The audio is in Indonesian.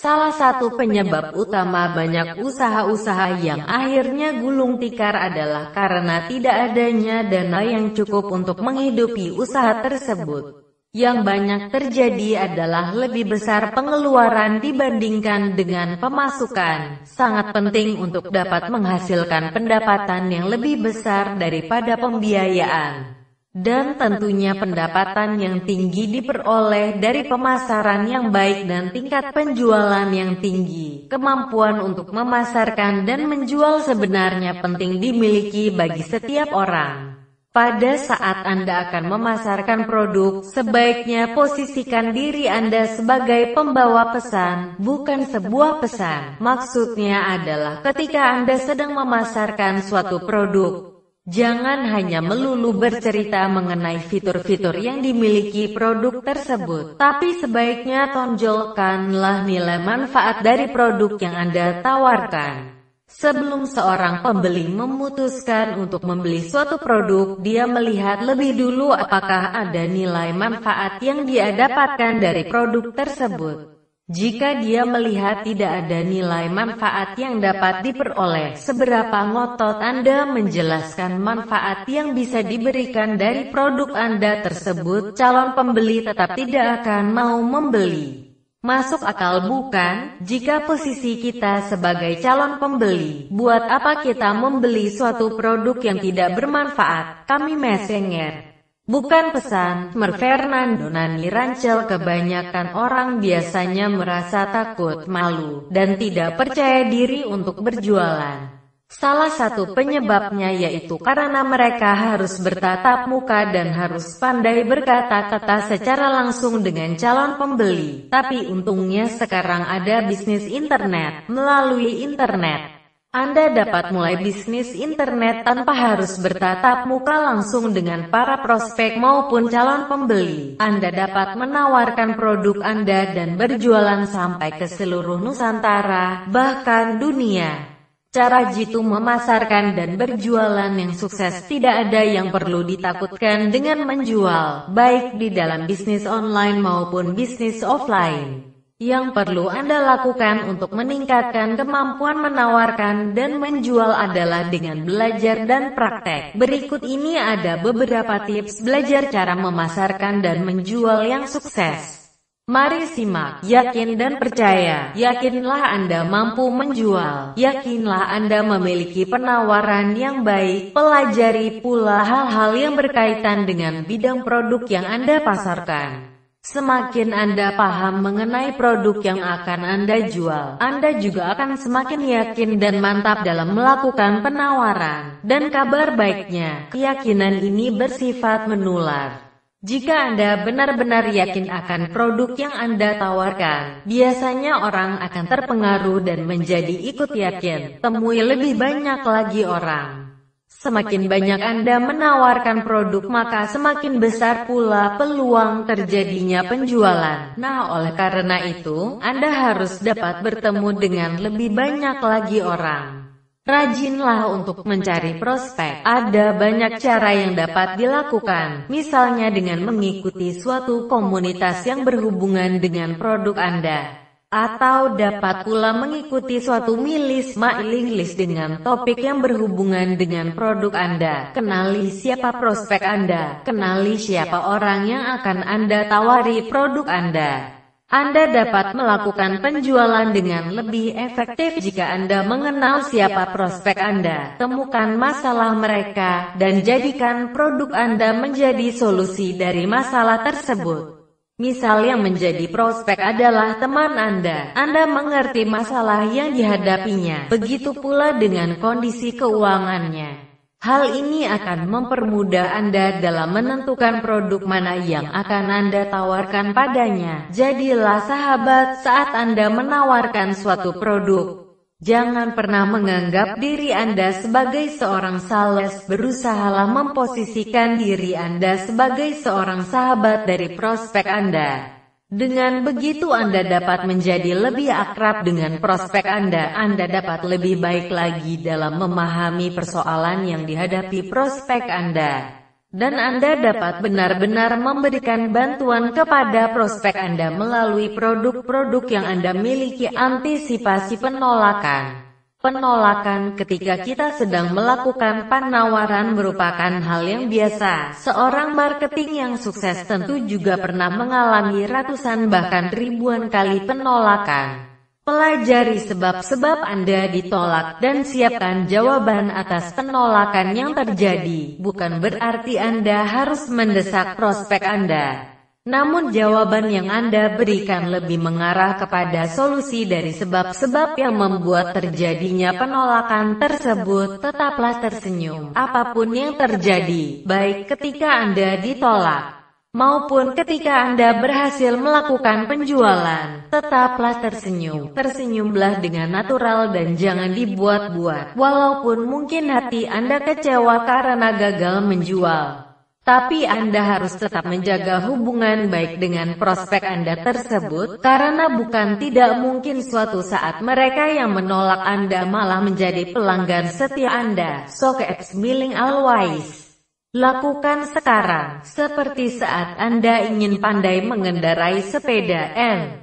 Salah satu penyebab utama banyak usaha-usaha yang akhirnya gulung tikar adalah karena tidak adanya dana yang cukup untuk menghidupi usaha tersebut. Yang banyak terjadi adalah lebih besar pengeluaran dibandingkan dengan pemasukan. Sangat penting untuk dapat menghasilkan pendapatan yang lebih besar daripada pembiayaan dan tentunya pendapatan yang tinggi diperoleh dari pemasaran yang baik dan tingkat penjualan yang tinggi. Kemampuan untuk memasarkan dan menjual sebenarnya penting dimiliki bagi setiap orang. Pada saat Anda akan memasarkan produk, sebaiknya posisikan diri Anda sebagai pembawa pesan, bukan sebuah pesan. Maksudnya adalah ketika Anda sedang memasarkan suatu produk, Jangan hanya melulu bercerita mengenai fitur-fitur yang dimiliki produk tersebut, tapi sebaiknya tonjolkanlah nilai manfaat dari produk yang Anda tawarkan. Sebelum seorang pembeli memutuskan untuk membeli suatu produk, dia melihat lebih dulu apakah ada nilai manfaat yang dia dapatkan dari produk tersebut. Jika dia melihat tidak ada nilai manfaat yang dapat diperoleh, seberapa ngotot Anda menjelaskan manfaat yang bisa diberikan dari produk Anda tersebut, calon pembeli tetap tidak akan mau membeli. Masuk akal bukan? Jika posisi kita sebagai calon pembeli, buat apa kita membeli suatu produk yang tidak bermanfaat? Kami mesenger. Bukan pesan, Merfernan Donan Rancel kebanyakan orang biasanya merasa takut, malu, dan tidak percaya diri untuk berjualan. Salah satu penyebabnya yaitu karena mereka harus bertatap muka dan harus pandai berkata-kata secara langsung dengan calon pembeli. Tapi untungnya sekarang ada bisnis internet, melalui internet. Anda dapat mulai bisnis internet tanpa harus bertatap muka langsung dengan para prospek maupun calon pembeli. Anda dapat menawarkan produk Anda dan berjualan sampai ke seluruh Nusantara, bahkan dunia. Cara jitu memasarkan dan berjualan yang sukses tidak ada yang perlu ditakutkan dengan menjual, baik di dalam bisnis online maupun bisnis offline yang perlu Anda lakukan untuk meningkatkan kemampuan menawarkan dan menjual adalah dengan belajar dan praktek. Berikut ini ada beberapa tips belajar cara memasarkan dan menjual yang sukses. Mari simak, yakin dan percaya, yakinlah Anda mampu menjual, yakinlah Anda memiliki penawaran yang baik, pelajari pula hal-hal yang berkaitan dengan bidang produk yang Anda pasarkan. Semakin Anda paham mengenai produk yang akan Anda jual, Anda juga akan semakin yakin dan mantap dalam melakukan penawaran. Dan kabar baiknya, keyakinan ini bersifat menular. Jika Anda benar-benar yakin akan produk yang Anda tawarkan, biasanya orang akan terpengaruh dan menjadi ikut yakin. Temui lebih banyak lagi orang. Semakin banyak Anda menawarkan produk maka semakin besar pula peluang terjadinya penjualan. Nah oleh karena nah, itu, Anda harus dapat bertemu dengan lebih banyak lagi orang. Rajinlah untuk mencari prospek. Ada banyak cara yang dapat dilakukan, misalnya dengan mengikuti suatu komunitas yang berhubungan dengan produk Anda. Atau dapat pula mengikuti suatu milis mailing list dengan topik yang berhubungan dengan produk Anda. Kenali siapa prospek Anda, kenali siapa orang yang akan Anda tawari produk Anda. Anda dapat melakukan penjualan dengan lebih efektif jika Anda mengenal siapa prospek Anda, temukan masalah mereka, dan jadikan produk Anda menjadi solusi dari masalah tersebut. Misal yang menjadi prospek adalah teman Anda. Anda mengerti masalah yang dihadapinya. Begitu pula dengan kondisi keuangannya. Hal ini akan mempermudah Anda dalam menentukan produk mana yang akan Anda tawarkan padanya. Jadilah sahabat saat Anda menawarkan suatu produk. Jangan pernah menganggap diri Anda sebagai seorang sales, berusahalah memposisikan diri Anda sebagai seorang sahabat dari prospek Anda. Dengan begitu Anda dapat menjadi lebih akrab dengan prospek Anda, Anda dapat lebih baik lagi dalam memahami persoalan yang dihadapi prospek Anda dan Anda dapat benar-benar memberikan bantuan kepada prospek Anda melalui produk-produk yang Anda miliki antisipasi penolakan. Penolakan ketika kita sedang melakukan penawaran merupakan hal yang biasa. Seorang marketing yang sukses tentu juga pernah mengalami ratusan bahkan ribuan kali penolakan. Pelajari sebab-sebab Anda ditolak dan siapkan jawaban atas penolakan yang terjadi. Bukan berarti Anda harus mendesak prospek Anda. Namun jawaban yang Anda berikan lebih mengarah kepada solusi dari sebab-sebab yang membuat terjadinya penolakan tersebut. Tetaplah tersenyum apapun yang terjadi, baik ketika Anda ditolak maupun ketika Anda berhasil melakukan penjualan, tetaplah tersenyum. Tersenyumlah dengan natural dan jangan dibuat-buat, walaupun mungkin hati Anda kecewa karena gagal menjual. Tapi Anda harus tetap menjaga hubungan baik dengan prospek Anda tersebut, karena bukan tidak mungkin suatu saat mereka yang menolak Anda malah menjadi pelanggan setia Anda. keep smiling Always Lakukan sekarang, seperti saat Anda ingin pandai mengendarai sepeda L.